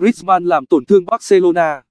Griezmann làm tổn thương Barcelona.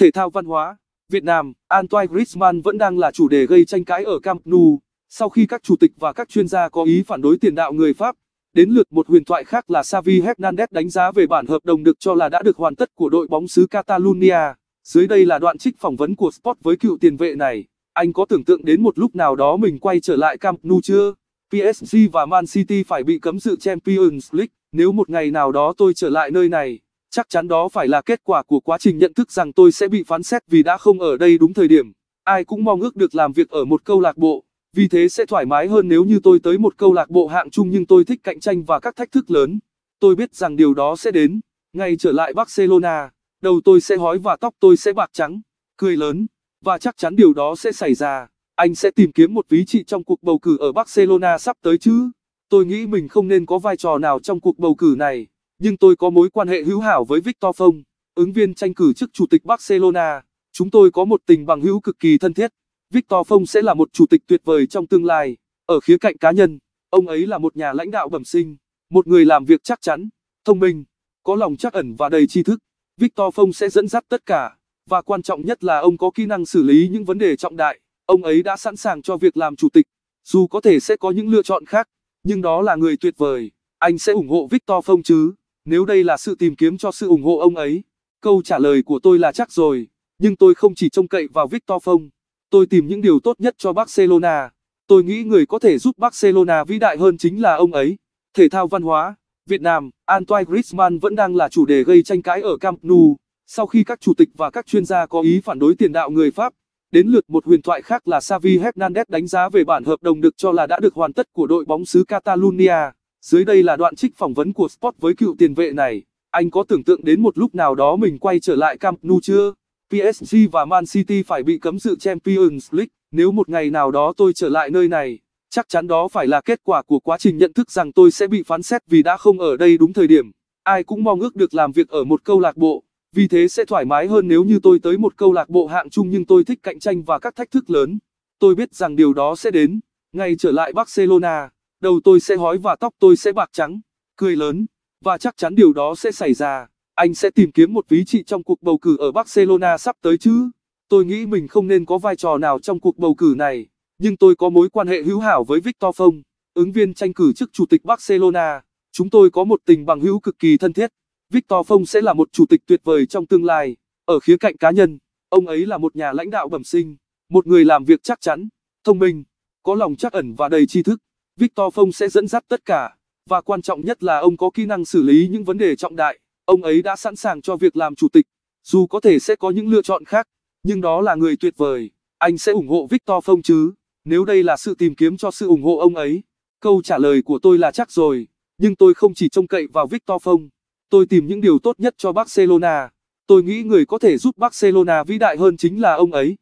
Thể thao văn hóa, Việt Nam, Antoine Griezmann vẫn đang là chủ đề gây tranh cãi ở Camp Nou, sau khi các chủ tịch và các chuyên gia có ý phản đối tiền đạo người Pháp. Đến lượt một huyền thoại khác là Xavi Hernandez đánh giá về bản hợp đồng được cho là đã được hoàn tất của đội bóng xứ Catalonia. Dưới đây là đoạn trích phỏng vấn của Sport với cựu tiền vệ này. Anh có tưởng tượng đến một lúc nào đó mình quay trở lại Camp Nou chưa? PSG và Man City phải bị cấm dự Champions League. Nếu một ngày nào đó tôi trở lại nơi này, chắc chắn đó phải là kết quả của quá trình nhận thức rằng tôi sẽ bị phán xét vì đã không ở đây đúng thời điểm. Ai cũng mong ước được làm việc ở một câu lạc bộ, vì thế sẽ thoải mái hơn nếu như tôi tới một câu lạc bộ hạng chung nhưng tôi thích cạnh tranh và các thách thức lớn. Tôi biết rằng điều đó sẽ đến. Ngay trở lại Barcelona, đầu tôi sẽ hói và tóc tôi sẽ bạc trắng, cười lớn, và chắc chắn điều đó sẽ xảy ra. Anh sẽ tìm kiếm một ví trị trong cuộc bầu cử ở Barcelona sắp tới chứ. Tôi nghĩ mình không nên có vai trò nào trong cuộc bầu cử này nhưng tôi có mối quan hệ hữu hảo với Victor Phong, ứng viên tranh cử chức chủ tịch Barcelona. Chúng tôi có một tình bằng hữu cực kỳ thân thiết. Victor Phong sẽ là một chủ tịch tuyệt vời trong tương lai. Ở khía cạnh cá nhân, ông ấy là một nhà lãnh đạo bẩm sinh, một người làm việc chắc chắn, thông minh, có lòng trắc ẩn và đầy tri thức. Victor Phong sẽ dẫn dắt tất cả, và quan trọng nhất là ông có kỹ năng xử lý những vấn đề trọng đại. Ông ấy đã sẵn sàng cho việc làm chủ tịch, dù có thể sẽ có những lựa chọn khác, nhưng đó là người tuyệt vời. Anh sẽ ủng hộ Victor Phong chứ? Nếu đây là sự tìm kiếm cho sự ủng hộ ông ấy, câu trả lời của tôi là chắc rồi. Nhưng tôi không chỉ trông cậy vào Victor Phong. Tôi tìm những điều tốt nhất cho Barcelona. Tôi nghĩ người có thể giúp Barcelona vĩ đại hơn chính là ông ấy. Thể thao văn hóa, Việt Nam, Antoine Griezmann vẫn đang là chủ đề gây tranh cãi ở Camp Nou. Sau khi các chủ tịch và các chuyên gia có ý phản đối tiền đạo người Pháp, đến lượt một huyền thoại khác là Xavi Hernandez đánh giá về bản hợp đồng được cho là đã được hoàn tất của đội bóng xứ Catalonia. Dưới đây là đoạn trích phỏng vấn của Sport với cựu tiền vệ này. Anh có tưởng tượng đến một lúc nào đó mình quay trở lại Camp Nou chưa? PSG và Man City phải bị cấm dự Champions League, nếu một ngày nào đó tôi trở lại nơi này, chắc chắn đó phải là kết quả của quá trình nhận thức rằng tôi sẽ bị phán xét vì đã không ở đây đúng thời điểm. Ai cũng mong ước được làm việc ở một câu lạc bộ, vì thế sẽ thoải mái hơn nếu như tôi tới một câu lạc bộ hạng trung nhưng tôi thích cạnh tranh và các thách thức lớn. Tôi biết rằng điều đó sẽ đến. Ngay trở lại Barcelona đầu tôi sẽ hói và tóc tôi sẽ bạc trắng, cười lớn, và chắc chắn điều đó sẽ xảy ra. Anh sẽ tìm kiếm một ví trị trong cuộc bầu cử ở Barcelona sắp tới chứ. Tôi nghĩ mình không nên có vai trò nào trong cuộc bầu cử này, nhưng tôi có mối quan hệ hữu hảo với Victor Phong, ứng viên tranh cử chức chủ tịch Barcelona. Chúng tôi có một tình bằng hữu cực kỳ thân thiết. Victor Phong sẽ là một chủ tịch tuyệt vời trong tương lai. Ở khía cạnh cá nhân, ông ấy là một nhà lãnh đạo bẩm sinh, một người làm việc chắc chắn, thông minh, có lòng trắc ẩn và đầy tri thức. Victor Phong sẽ dẫn dắt tất cả, và quan trọng nhất là ông có kỹ năng xử lý những vấn đề trọng đại. Ông ấy đã sẵn sàng cho việc làm chủ tịch, dù có thể sẽ có những lựa chọn khác, nhưng đó là người tuyệt vời. Anh sẽ ủng hộ Victor Phong chứ, nếu đây là sự tìm kiếm cho sự ủng hộ ông ấy. Câu trả lời của tôi là chắc rồi, nhưng tôi không chỉ trông cậy vào Victor Phong. Tôi tìm những điều tốt nhất cho Barcelona. Tôi nghĩ người có thể giúp Barcelona vĩ đại hơn chính là ông ấy.